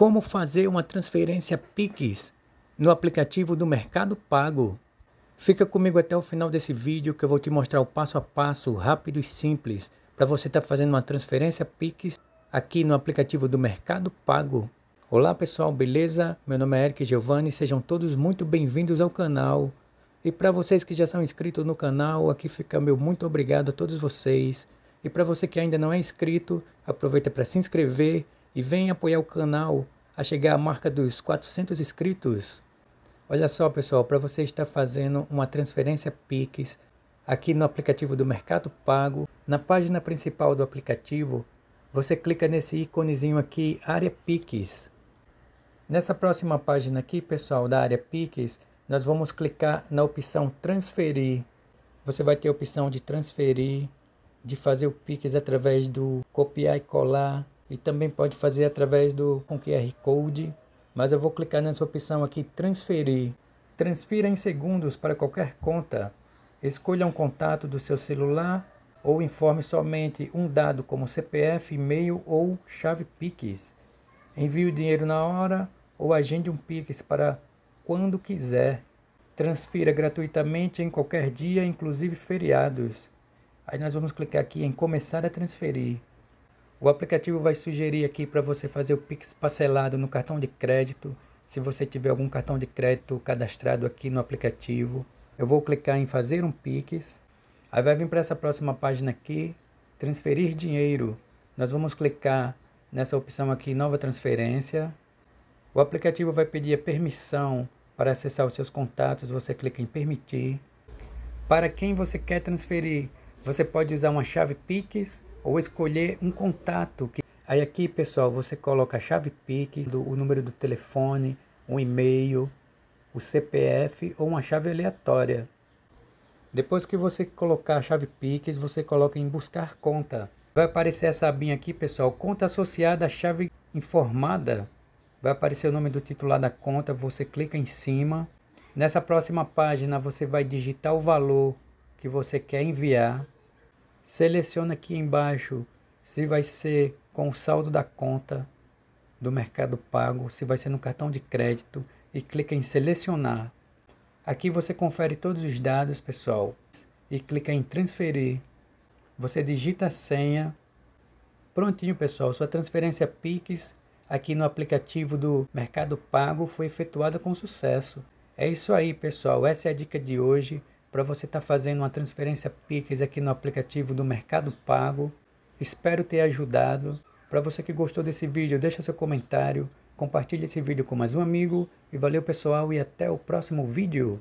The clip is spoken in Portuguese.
Como fazer uma transferência Pix no aplicativo do Mercado Pago? Fica comigo até o final desse vídeo que eu vou te mostrar o passo a passo rápido e simples para você estar tá fazendo uma transferência Pix aqui no aplicativo do Mercado Pago. Olá pessoal, beleza? Meu nome é Eric Giovanni, sejam todos muito bem-vindos ao canal. E para vocês que já são inscritos no canal, aqui fica meu muito obrigado a todos vocês. E para você que ainda não é inscrito, aproveita para se inscrever e venha apoiar o canal a chegar à marca dos 400 inscritos. Olha só, pessoal, para você estar fazendo uma transferência Pix aqui no aplicativo do Mercado Pago, na página principal do aplicativo, você clica nesse íconezinho aqui, área Pix. Nessa próxima página aqui, pessoal, da área Pix, nós vamos clicar na opção transferir. Você vai ter a opção de transferir, de fazer o Pix através do copiar e colar, e também pode fazer através do com QR Code, mas eu vou clicar nessa opção aqui transferir. Transfira em segundos para qualquer conta. Escolha um contato do seu celular ou informe somente um dado como CPF, e-mail ou chave Pix. Envie o dinheiro na hora ou agende um Pix para quando quiser. Transfira gratuitamente em qualquer dia, inclusive feriados. Aí nós vamos clicar aqui em começar a transferir. O aplicativo vai sugerir aqui para você fazer o Pix parcelado no cartão de crédito, se você tiver algum cartão de crédito cadastrado aqui no aplicativo. Eu vou clicar em fazer um Pix. Aí vai vir para essa próxima página aqui, transferir dinheiro. Nós vamos clicar nessa opção aqui, nova transferência. O aplicativo vai pedir a permissão para acessar os seus contatos, você clica em permitir. Para quem você quer transferir, você pode usar uma chave Pix ou escolher um contato. Que... Aí aqui, pessoal, você coloca a chave PIC, do, o número do telefone, um e-mail, o CPF ou uma chave aleatória. Depois que você colocar a chave PIX, você coloca em buscar conta. Vai aparecer essa abinha aqui, pessoal, conta associada à chave informada. Vai aparecer o nome do titular da conta, você clica em cima. Nessa próxima página, você vai digitar o valor que você quer enviar seleciona aqui embaixo se vai ser com o saldo da conta do Mercado Pago, se vai ser no cartão de crédito e clica em selecionar. Aqui você confere todos os dados, pessoal, e clica em transferir. Você digita a senha. Prontinho, pessoal, sua transferência Pix aqui no aplicativo do Mercado Pago foi efetuada com sucesso. É isso aí, pessoal. Essa é a dica de hoje para você estar tá fazendo uma transferência Pix aqui no aplicativo do Mercado Pago. Espero ter ajudado. Para você que gostou desse vídeo, deixa seu comentário, compartilhe esse vídeo com mais um amigo e valeu pessoal e até o próximo vídeo.